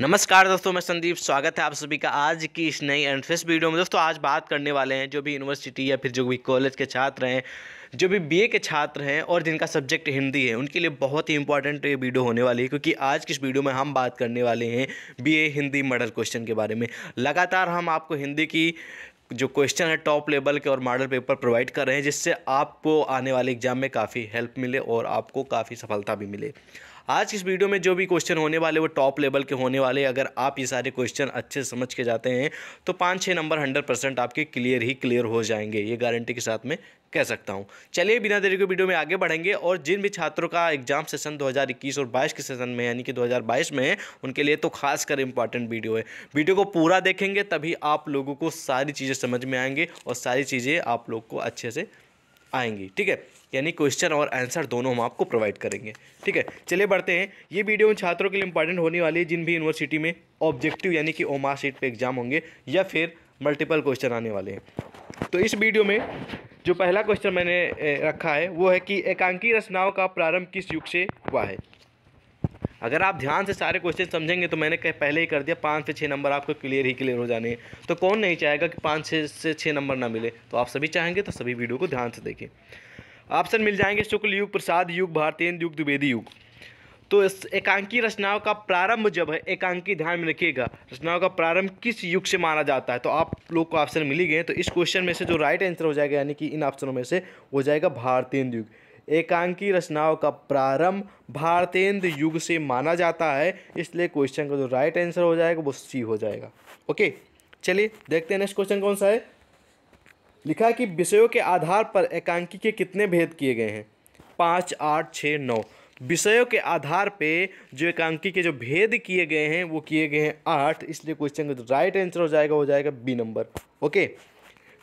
नमस्कार दोस्तों मैं संदीप स्वागत है आप सभी का आज की इस नई एंड फ्रेश वीडियो में दोस्तों आज बात करने वाले हैं जो भी यूनिवर्सिटी या फिर जो भी कॉलेज के छात्र हैं जो भी बीए के छात्र हैं और जिनका सब्जेक्ट हिंदी है उनके लिए बहुत ही इंपॉर्टेंट ये वीडियो होने वाली है क्योंकि आज की इस वीडियो में हम बात करने वाले हैं बी हिंदी मॉडल क्वेश्चन के बारे में लगातार हम आपको हिंदी की जो क्वेश्चन है टॉप लेवल के और मॉडल पेपर प्रोवाइड कर रहे हैं जिससे आपको आने वाले एग्जाम में काफ़ी हेल्प मिले और आपको काफ़ी सफलता भी मिले आज की इस वीडियो में जो भी क्वेश्चन होने वाले वो टॉप लेवल के होने वाले अगर आप ये सारे क्वेश्चन अच्छे समझ के जाते हैं तो पाँच छः नंबर हंड्रेड परसेंट आपके क्लियर ही क्लियर हो जाएंगे ये गारंटी के साथ में कह सकता हूँ चलिए बिना देरी के वीडियो में आगे बढ़ेंगे और जिन भी छात्रों का एग्जाम सेशन 2021 और 22 के सेशन में यानी कि 2022 में है उनके लिए तो खास कर इंपॉर्टेंट वीडियो है वीडियो को पूरा देखेंगे तभी आप लोगों को सारी चीज़ें समझ में आएंगे और सारी चीज़ें आप लोग को अच्छे से आएंगी ठीक है यानी क्वेश्चन और आंसर दोनों हम आपको प्रोवाइड करेंगे ठीक है चलिए बढ़ते हैं ये वीडियो उन छात्रों के लिए इंपॉर्टेंट होने वाली है जिन भी यूनिवर्सिटी में ऑब्जेक्टिव यानी कि ओमार सीट पर एग्जाम होंगे या फिर मल्टीपल क्वेश्चन आने वाले हैं तो इस वीडियो में जो पहला क्वेश्चन मैंने रखा है वो है कि एकांकी रचनाओं का प्रारंभ किस युग से हुआ है अगर आप ध्यान से सारे क्वेश्चन समझेंगे तो मैंने पहले ही कर दिया पाँच से छः नंबर आपको क्लियर ही क्लियर हो जाने हैं तो कौन नहीं चाहेगा कि पाँच छः से छः नंबर ना मिले तो आप सभी चाहेंगे तो सभी वीडियो को ध्यान से देखें ऑप्शन मिल जाएंगे शुक्ल युग प्रसाद युग भारतीय युग द्विवेदी युग तो इस एकांकी रचनाओं का प्रारंभ जब है एकांकी ध्यान में रखिएगा रचनाओं का प्रारंभ किस युग से माना जाता है तो आप लोग को ऑप्शन मिली गए तो इस क्वेश्चन में से जो राइट आंसर हो जाएगा यानी कि इन ऑप्शनों में से हो जाएगा भारतीय युग एकांकी रचनाओं का प्रारंभ भारतेंद्र युग से माना जाता है इसलिए क्वेश्चन का जो राइट आंसर हो जाएगा वो सी हो जाएगा ओके चलिए देखते हैं नेक्स्ट क्वेश्चन कौन सा है लिखा है कि विषयों के आधार पर एकांकी के कितने भेद किए गए हैं पाँच आठ छः नौ विषयों के आधार पे जो एकांकी के जो भेद किए गए हैं वो किए गए हैं आठ इसलिए क्वेश्चन का जो राइट आंसर हो जाएगा हो जाएगा B number okay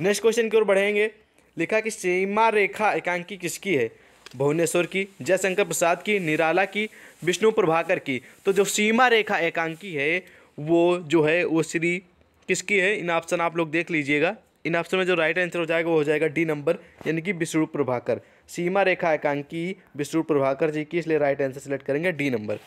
next question की ओर बढ़ेंगे लिखा कि सीमा रेखा एकांकी किसकी है भुवनेश्वर की जयशंकर प्रसाद की निराला की विष्णु प्रभाकर की तो जो सीमा रेखा एकांकी है वो जो है वो श्री किसकी है इन ऑप्शन आप लोग देख लीजिएगा इन ऑप्शन में जो राइट आंसर हो जाएगा वो हो जाएगा डी नंबर यानी कि विष्णु प्रभाकर सीमा रेखा एकांकी विष्णु प्रभाकर जी की इसलिए राइट आंसर सेलेक्ट करेंगे डी नंबर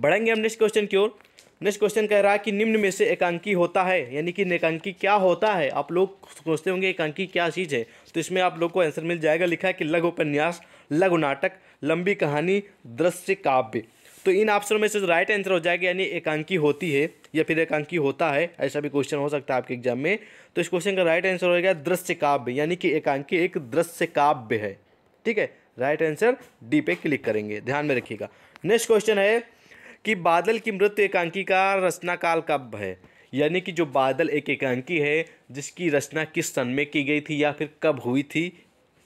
बढ़ेंगे हम नेक्स्ट क्वेश्चन की ओर नेक्स्ट क्वेश्चन कह रहा है कि निम्न में से एकांकी होता है यानी कि एकांकी क्या होता है आप लोग सोचते होंगे एकांकी क्या चीज़ है तो इसमें आप लोग को आंसर मिल जाएगा लिखा है कि लघु उपन्यास लघु नाटक लंबी कहानी दृश्य काव्य तो इन ऑप्शनों में से राइट आंसर हो जाएगा यानी एकांकी होती है या फिर एकांकी होता है ऐसा भी क्वेश्चन हो सकता है आपके एग्जाम में तो इस क्वेश्चन का राइट आंसर होगा दृश्य काव्य यानी कि एकांकी एक दृश्य काव्य है ठीक है राइट आंसर डी पे क्लिक करेंगे ध्यान में रखिएगा नेक्स्ट क्वेश्चन है कि बादल की मृत्यु एकांकी का रचना काल कब है यानी कि जो बादल एक एकांकी है जिसकी रचना किस सन में की गई थी या फिर कब हुई थी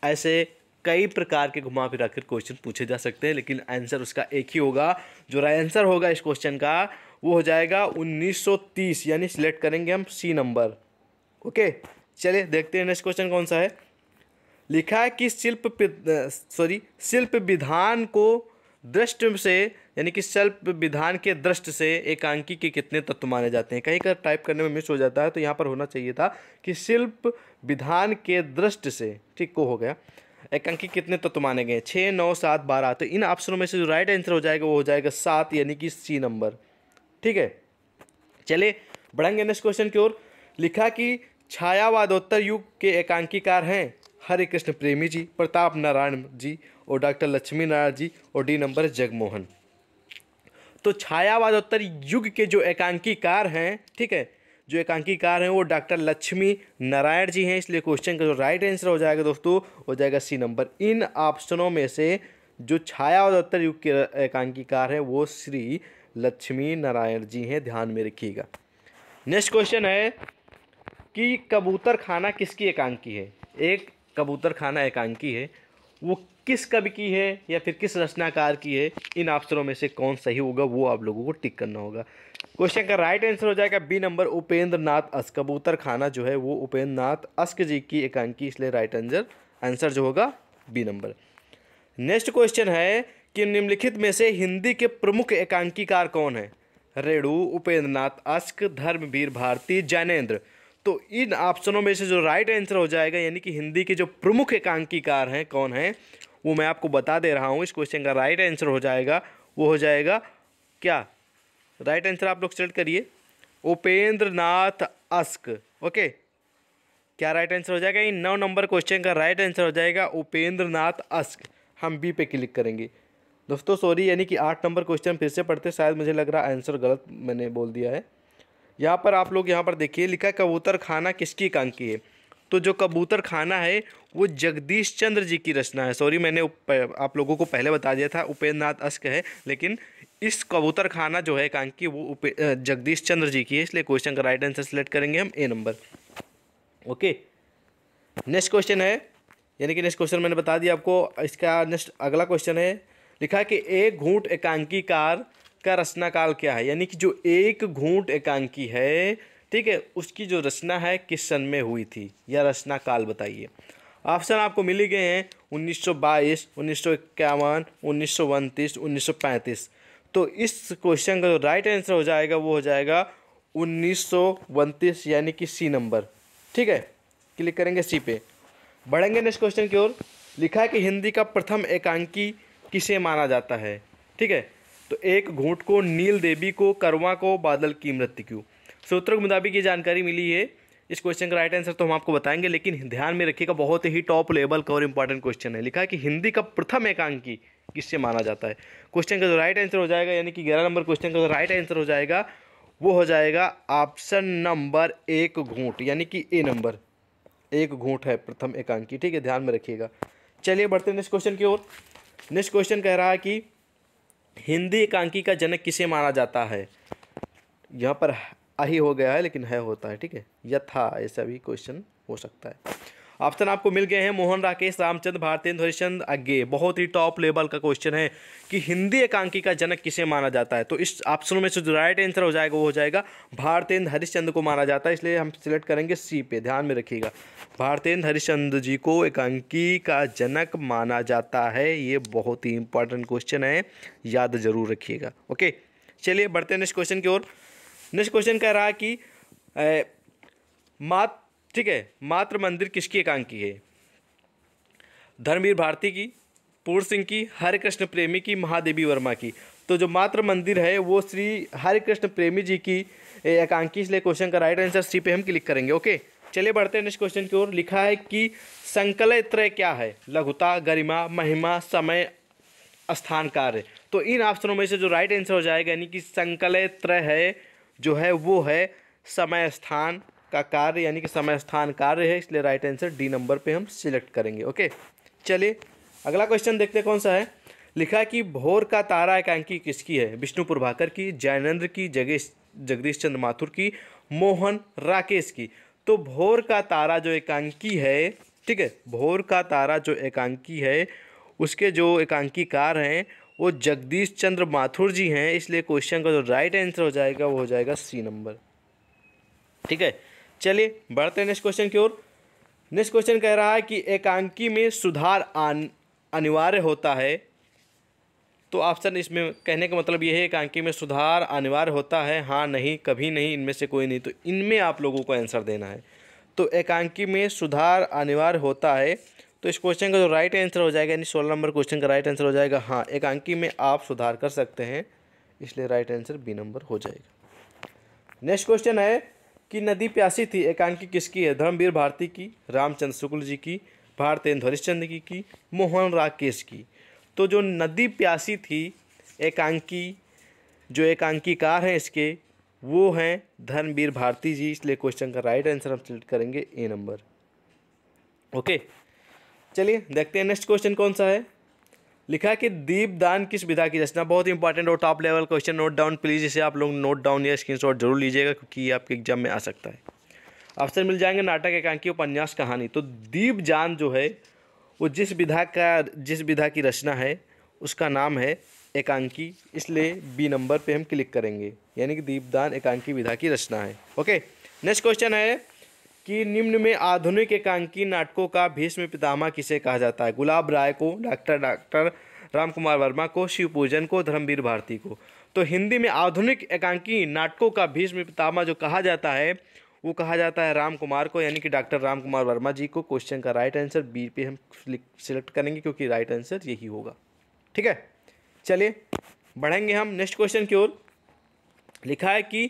ऐसे कई प्रकार के घुमा फिरा कर क्वेश्चन पूछे जा सकते हैं लेकिन आंसर उसका एक ही होगा जो राय आंसर होगा इस क्वेश्चन का वो हो जाएगा 1930 यानी सिलेक्ट करेंगे हम सी नंबर ओके चलिए देखते हैं नेक्स्ट क्वेश्चन कौन सा है लिखा है कि शिल्प सॉरी शिल्प विधान को दृष्टि से यानी कि सेल्फ विधान के दृष्ट से एकांकी के कितने तत्व माने जाते हैं कहीं कर टाइप करने में मिस हो जाता है तो यहाँ पर होना चाहिए था कि शिल्प विधान के दृष्ट से ठीक को हो गया एकांकी कितने तत्व माने गए छः नौ सात बारह तो इन ऑप्शनों में से जो राइट आंसर हो जाएगा वो हो जाएगा सात यानी कि सी नंबर ठीक है चले बढ़ेंगे नेक्स्ट क्वेश्चन की ओर लिखा कि छायावादोत्तर युग के एकांकीकार हैं हरे कृष्ण प्रेमी जी प्रताप नारायण जी और डॉक्टर लक्ष्मी नारायण जी और डी नंबर जगमोहन तो छायावादोत्तर युग के जो एकांकीकार हैं ठीक है जो एकांकीकार हैं वो डॉक्टर लक्ष्मी नारायण जी हैं इसलिए क्वेश्चन का जो राइट आंसर हो जाएगा दोस्तों हो जाएगा सी नंबर इन ऑप्शनों में से जो छायावादोत्तर युग के एकांकीकार हैं वो श्री लक्ष्मी नारायण जी हैं ध्यान में रखिएगा नेक्स्ट क्वेश्चन है कि कबूतर खाना किसकी एकांकी है एक कबूतर खाना एकांकी है वो किस कवि की है या फिर किस रचनाकार की है इन ऑप्शनों में से कौन सही होगा वो आप लोगों को टिक करना होगा क्वेश्चन का राइट आंसर हो जाएगा बी नंबर उपेंद्र नाथ अस्क कबूतर खाना जो है वो उपेंद्र नाथ अस्क जी की एकांकी इसलिए राइट आंसर आंसर जो होगा बी नंबर नेक्स्ट क्वेश्चन है कि निम्नलिखित में से हिंदी के प्रमुख एकांकीकार कौन है रेणु उपेंद्र नाथ अस्क धर्मवीर भारती जैनेन्द्र तो इन ऑप्शनों में से जो राइट आंसर हो जाएगा यानी कि हिंदी के जो प्रमुख एकांकीकार हैं कौन हैं वो मैं आपको बता दे रहा हूँ इस क्वेश्चन का राइट आंसर हो जाएगा वो हो जाएगा क्या राइट आंसर आप लोग सेलेक्ट करिए उपेंद्र नाथ अस्क ओके क्या राइट आंसर हो जाएगा इन नौ नंबर क्वेश्चन का राइट आंसर हो जाएगा उपेंद्र नाथ अस्क हम बी पे क्लिक करेंगे दोस्तों सॉरी यानी कि आठ नंबर क्वेश्चन फिर से पढ़ते शायद मुझे लग रहा आंसर गलत मैंने बोल दिया है यहाँ पर आप लोग यहाँ पर देखिए लिखा कबूतर खाना किसकी कांकी है तो जो कबूतर खाना है वो जगदीश चंद्र जी की रचना है सॉरी मैंने आप लोगों को पहले बता दिया था उपेंद्र नाथ अस्क है लेकिन इस कबूतर खाना जो है कांकी वो उपे जगदीश चंद्र जी की है इसलिए क्वेश्चन का राइट आंसर सेलेक्ट करेंगे हम A number okay next question है यानी कि नेक्स्ट क्वेश्चन मैंने बता दिया आपको इसका नेक्स्ट अगला क्वेश्चन है लिखा है कि एक घूंट एकांकी कार का रचनाकाल क्या है यानी कि जो एक घूंट एकांकी है ठीक है उसकी जो रचना है किस सन में हुई थी या रचना काल बताइए ऑप्शन आपको मिल गए हैं 1922, 1951, 1929, 1935 तो इस क्वेश्चन का जो राइट आंसर हो जाएगा वो हो जाएगा 1929 यानी कि सी नंबर ठीक है क्लिक करेंगे सी पे बढ़ेंगे नेक्स्ट क्वेश्चन की ओर लिखा है कि हिंदी का प्रथम एकांकी किसे माना जाता है ठीक है तो एक घूट को नील देवी को करवा को बादल की मृत्यु क्यों सूत्रों के मुताबिक ये जानकारी मिली है इस क्वेश्चन का राइट आंसर तो हम आपको बताएंगे लेकिन ध्यान में रखिएगा बहुत ही टॉप लेवल का और इंपॉर्टेंट क्वेश्चन है लिखा है कि हिंदी का प्रथम एकांकी किससे माना जाता है क्वेश्चन का जो राइट आंसर हो जाएगा यानी कि ग्यारह नंबर क्वेश्चन का जो राइट आंसर हो जाएगा वो हो जाएगा ऑप्शन नंबर एक घूट यानी कि ए नंबर एक घूट है प्रथम एकांकी ठीक है ध्यान में रखिएगा चलिए बढ़ते हैं नेक्स्ट क्वेश्चन की ओर नेक्स्ट क्वेश्चन कह रहा है कि हिंदी एकांकी का जनक किसे माना जाता है यहाँ पर अही हो गया है लेकिन है होता है ठीक है यथा ऐसा भी क्वेश्चन हो सकता है ऑप्शन आपको मिल गए हैं मोहन राकेश रामचंद्र भारतेंद्र हरिश्चंद अज्ञे बहुत ही टॉप लेवल का क्वेश्चन है कि हिंदी एकांकी का जनक किसे माना जाता है तो इस ऑप्शन में से जो राइट आंसर हो जाएगा वो हो जाएगा भारतेंद्र हरिश्चंद्र को माना जाता है इसलिए हम सिलेक्ट करेंगे सी पे ध्यान में रखिएगा भारतेंद्र हरिश्चंद्र जी को एकांकी का जनक माना जाता है ये बहुत ही इंपॉर्टेंट क्वेश्चन है याद जरूर रखिएगा ओके चलिए बढ़ते नेक्स्ट क्वेश्चन की ओर नेक्स्ट क्वेश्चन कह रहा है कि मात ठीक है मात्र मंदिर किसकी एकांकी है धर्मवीर भारती की पूर्ण सिंह की हरे कृष्ण प्रेमी की महादेवी वर्मा की तो जो मात्र मंदिर है वो श्री हरे कृष्ण प्रेमी जी की एकांकी इसलिए क्वेश्चन का राइट आंसर सी पे हम क्लिक करेंगे ओके चलिए बढ़ते हैं नेक्स्ट क्वेश्चन की ओर लिखा है कि संकलय त्रय क्या है लघुता गरिमा महिमा समय स्थान कार्य तो इन ऑप्शनों में से जो राइट आंसर हो जाएगा यानी कि संकलय त्रय है जो है वो है समय स्थान का कार्य यानी कि समय स्थान कार्य है इसलिए राइट आंसर डी नंबर पे हम सिलेक्ट करेंगे ओके चलिए अगला क्वेश्चन देखते हैं कौन सा है लिखा है कि भोर का तारा एकांकी किसकी है विष्णु प्रभाकर की जैनेन्द्र की जगेश जगदीश चंद्र माथुर की मोहन राकेश की तो भोर का तारा जो एकांकी है ठीक है भोर का तारा जो एकांकी है उसके जो एकांकीकार हैं वो जगदीश चंद्र माथुर जी हैं इसलिए क्वेश्चन का जो राइट आंसर हो जाएगा वो हो जाएगा सी नंबर ठीक है चलिए बढ़ते हैं नेक्स्ट क्वेश्चन की ओर नेक्स्ट क्वेश्चन कह रहा है कि एकांकी में सुधार अनिवार्य होता है तो ऑप्शन इसमें कहने का मतलब यह है एकांकी में सुधार अनिवार्य होता है हाँ नहीं कभी नहीं इनमें से कोई नहीं तो इनमें आप लोगों को आंसर देना है तो एकांकी में सुधार अनिवार्य होता है तो इस क्वेश्चन का जो राइट आंसर हो जाएगा यानी सोलह नंबर क्वेश्चन का राइट आंसर हो जाएगा हाँ एक अंकी में आप सुधार कर सकते हैं इसलिए राइट आंसर बी नंबर हो जाएगा नेक्स्ट क्वेश्चन है कि नदी प्यासी थी एकांकी किसकी है धर्मवीर भारती की रामचंद्र शुक्ल जी की भारतेंद्र हरिश्चंद्र की, की मोहन राकेश की तो जो नदी प्यासी थी एकांकी जो एकांकीकार हैं इसके वो हैं धर्मवीर भारती जी इसलिए क्वेश्चन का राइट आंसर हम सिलेक्ट करेंगे ए नंबर ओके okay. चलिए देखते हैं नेक्स्ट क्वेश्चन कौन सा है लिखा है कि दीपदान किस विधा की रचना बहुत इंपॉर्टेंट और top level question note down please इसे आप लोग नोट डाउन या स्क्रीनशॉट जरूर लीजिएगा क्योंकि ये आपके एग्जाम में आ सकता है अवसर मिल जाएंगे नाटक एकांकी उपन्यास कहानी तो दीप जान जो है वो जिस विधा का जिस विधा की रचना है उसका नाम है एकांकी इसलिए बी नंबर पर हम क्लिक करेंगे यानी कि दीपदान एकांकी विधा की रचना है ओके नेक्स्ट क्वेश्चन है कि निम्न में आधुनिक एकांकी नाटकों का भीष्म पितामह किसे कहा जाता है गुलाब राय को डॉक्टर डॉक्टर राम कुमार वर्मा को शिव पूजन को धर्मवीर भारती को तो हिंदी में आधुनिक एकांकी नाटकों का भीष्म पितामह जो कहा जाता है वो कहा जाता है राम कुमार को यानी कि डॉक्टर राम कुमार वर्मा जी को क्वेश्चन का राइट आंसर बी पे हम सिलेक्ट करेंगे क्योंकि राइट आंसर यही होगा ठीक है चलिए बढ़ेंगे हम नेक्स्ट क्वेश्चन की ओर लिखा है कि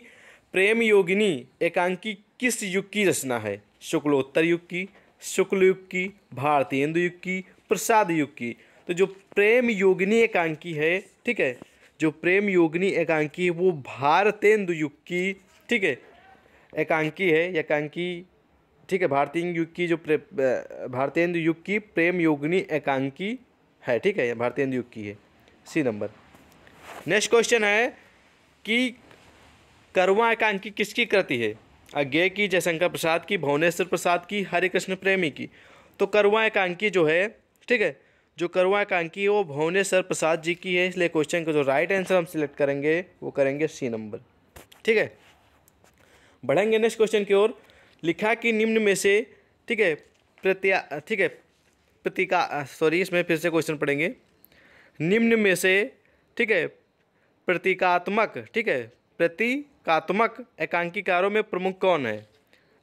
प्रेम योगिनी एकांकी किस युग की रचना है शुक्लोत्तर युग की शुक्ल युग की भारतेंदु युग की प्रसाद युग की तो जो प्रेम योगिनी एकांकी है ठीक है जो प्रेम योगिनी एकांकी वो भारतेंदु युग की ठीक है एकांकी है एकांकी ठीक है भारतीय युग की जो भारतेंदु युग की प्रेम योगिनी एकांकी है ठीक है भारतेंदु युग की है सी नंबर नेक्स्ट क्वेश्चन है कि करवा एकांकी किसकी कृति है अज्ञे की जयशंकर प्रसाद की भुवनेश्वर प्रसाद की हरे कृष्ण प्रेमी की तो करवा एकांकी जो है ठीक है जो करवा एकांकी वो भुवनेश्वर प्रसाद जी की है इसलिए क्वेश्चन का जो राइट आंसर हम सिलेक्ट करेंगे वो करेंगे सी नंबर ठीक है बढ़ेंगे नेक्स्ट क्वेश्चन की ओर लिखा कि निम्न में से ठीक है प्रत्या ठीक है प्रतिका सॉरी इसमें फिर से क्वेश्चन पढ़ेंगे निम्न में से ठीक है प्रतीकात्मक ठीक है प्रतीकात्मक एकांकिकारों में प्रमुख कौन है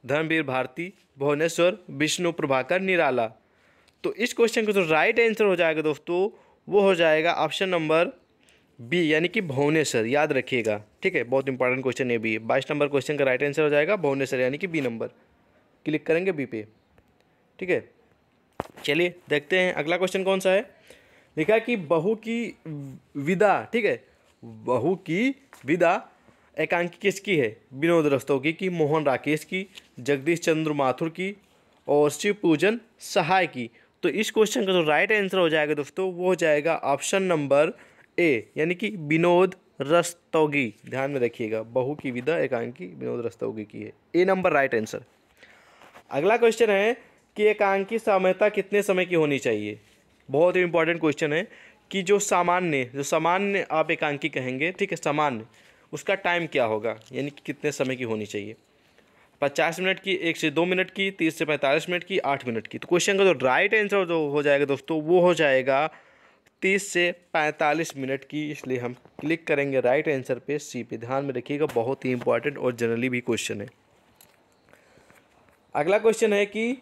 धर्मवीर भारती भुवनेश्वर विष्णु प्रभाकर निराला तो इस क्वेश्चन का जो राइट आंसर हो जाएगा दोस्तों वो हो जाएगा ऑप्शन नंबर बी यानी कि भुवनेश्वर याद रखिएगा ठीक है बहुत इंपॉर्टेंट क्वेश्चन ये भी बाईस नंबर क्वेश्चन का राइट आंसर हो जाएगा भुवनेश्वर यानी कि बी नंबर क्लिक करेंगे बी पे ठीक है चलिए देखते हैं अगला क्वेश्चन कौन सा है लिखा कि बहू की विदा ठीक है बहू की विदा एकांकी किसकी है विनोद रस्तोगी की मोहन राकेश की जगदीश चंद्र माथुर की और शिव पूजन सहाय की तो इस क्वेश्चन का जो तो राइट आंसर हो जाएगा दोस्तों वो हो जाएगा ऑप्शन नंबर ए यानी कि विनोद रस्तोगी ध्यान में रखिएगा बहु की विधा एकांकी विनोद रस्तोगी की है ए नंबर राइट आंसर अगला क्वेश्चन है कि एकांकी सामयता कितने समय की होनी चाहिए बहुत ही इंपॉर्टेंट क्वेश्चन है कि जो सामान्य जो सामान्य आप एकांकी कहेंगे ठीक है सामान्य उसका टाइम क्या होगा यानी कि कितने समय की होनी चाहिए पचास मिनट की एक से दो मिनट की तीस से पैंतालीस मिनट की आठ मिनट की तो क्वेश्चन का जो राइट आंसर जो हो जाएगा दोस्तों वो हो जाएगा तीस से पैंतालीस मिनट की इसलिए हम क्लिक करेंगे राइट आंसर पे सी पे ध्यान में रखिएगा बहुत ही इंपॉर्टेंट और जनरली भी क्वेश्चन है अगला क्वेश्चन है कि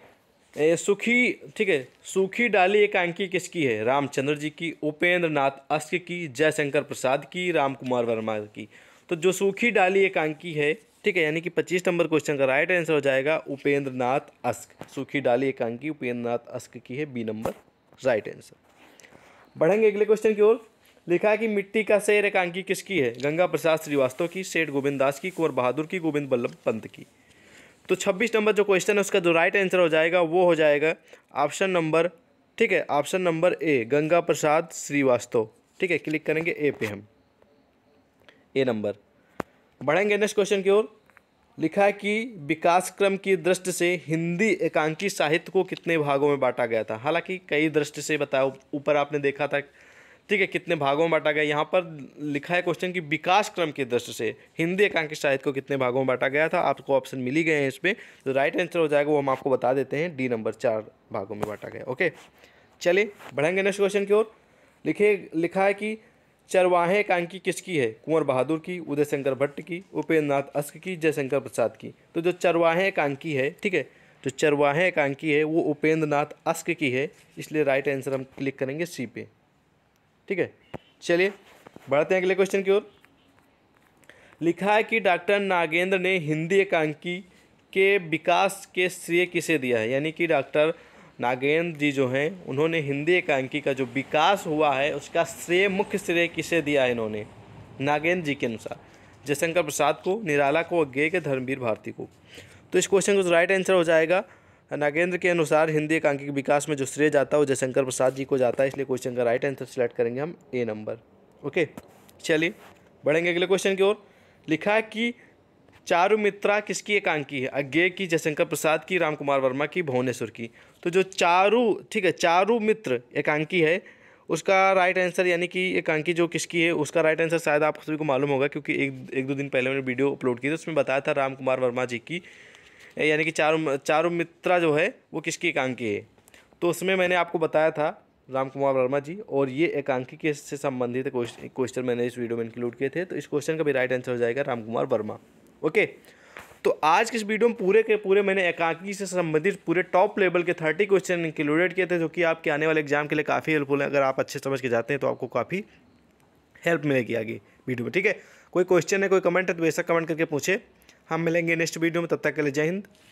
सुखी ठीक है सूखी डाली एकांकी किसकी है रामचंद्र जी की उपेंद्र नाथ अस्क की जयशंकर प्रसाद की राम कुमार वर्मा की तो जो सूखी डाली एकांकी है ठीक है यानी कि पच्चीस नंबर क्वेश्चन का राइट आंसर हो जाएगा उपेंद्र नाथ अस्क सूखी डाली एकांकी उपेंद्र नाथ अस्क की है बी नंबर राइट आंसर बढ़ेंगे अगले क्वेश्चन की ओर लिखा है कि मिट्टी का शेर एकांकी किसकी है गंगा प्रसाद श्रीवास्तव की सेठ गोविंद दास की कुंवर बहादुर की गोविंद वल्लभ पंत की तो छब्बीस नंबर जो क्वेश्चन है उसका जो राइट आंसर हो जाएगा वो हो जाएगा ऑप्शन नंबर ठीक है option number A Ganga Prasad Srivastava ठीक है क्लिक करेंगे ए पे हम ए नंबर बढ़ेंगे नेक्स्ट क्वेश्चन की ओर लिखा है कि विकास क्रम की दृष्टि से हिंदी एकांकी साहित्य को कितने भागों में बांटा गया था हालांकि कई दृष्टि से बताया ऊपर आपने देखा था ठीक है कितने भागों में बांटा गया यहाँ पर लिखा है क्वेश्चन कि विकास क्रम की दृष्टि से हिंदी एकांकी साहित्य को कितने भागों में बांटा गया था आपको ऑप्शन मिली गए हैं इसमें तो राइट आंसर हो जाएगा वो हम आपको बता देते हैं डी नंबर चार भागों में बांटा गया ओके चलिए बढ़ेंगे नेक्स्ट क्वेश्चन की ओर लिखे लिखा है कि चरवाहे कांकी किसकी है कुंवर बहादुर की उदय शंकर भट्ट की उपेंद्र नाथ अस्क की जयशंकर प्रसाद की तो जो चरवाहे एकांकी है ठीक है जो चरवाहें एकांकी है वो उपेंद्रनाथ नाथ अस्क की है इसलिए राइट आंसर हम क्लिक करेंगे सी पे ठीक है चलिए बढ़ते हैं अगले क्वेश्चन की ओर लिखा है कि डॉक्टर नागेंद्र ने हिंदी एकांकी के विकास के श्रेय किसे दिया है यानी कि डॉक्टर नागेंद्र जी जो हैं उन्होंने हिंदी एकांकी का जो विकास हुआ है उसका श्रेय मुख्य श्रेय किसे दिया है इन्होंने नागेंद्र जी के अनुसार जयशंकर प्रसाद को निराला को अज्ञे के धर्मवीर भारती को तो इस क्वेश्चन का राइट आंसर हो जाएगा नागेंद्र के अनुसार हिंदी एकांकी के विकास में जो श्रेय जाता है वो जयशंकर प्रसाद जी को जाता है इसलिए क्वेश्चन का राइट आंसर सेलेक्ट करेंगे हम ए नंबर ओके चलिए बढ़ेंगे अगले क्वेश्चन की ओर लिखा है कि चारु मित्रा किसकी एकांकी है अज्ञे की जयशंकर प्रसाद की रामकुमार वर्मा की भुवनेश्वर की तो जो चारू ठीक है चारु मित्र एकांकी है उसका राइट आंसर यानी कि एकांकी जो किसकी है उसका राइट आंसर शायद आप सभी को मालूम होगा क्योंकि एक एक दो दिन पहले मैंने वीडियो अपलोड की थी उसमें बताया था राम कुमार वर्मा जी की यानी कि चारु चारु मित्रा जो है वो किसकी एकांकी है तो उसमें मैंने आपको बताया था राम कुमार वर्मा जी और ये एकांकी के से संबंधित क्वेश्चन मैंने इस वीडियो में इंक्लूड किए थे तो इस क्वेश्चन का भी राइट आंसर हो जाएगा राम कुमार वर्मा ओके तो आज के इस वीडियो में पूरे के पूरे मैंने एकांकी से संबंधित पूरे टॉप लेवल के थर्टी क्वेश्चन इंक्लूडेड किए थे जो कि आपके आने वाले एग्जाम के लिए काफ़ी हेल्पफुल है अगर आप अच्छे समझ के जाते हैं तो आपको काफ़ी हेल्प मिलेगी आगे वीडियो में ठीक है कोई क्वेश्चन है कोई कमेंट है तो बेशक कमेंट करके पूछे हम मिलेंगे नेक्स्ट वीडियो में तब तक के लिए जय हिंद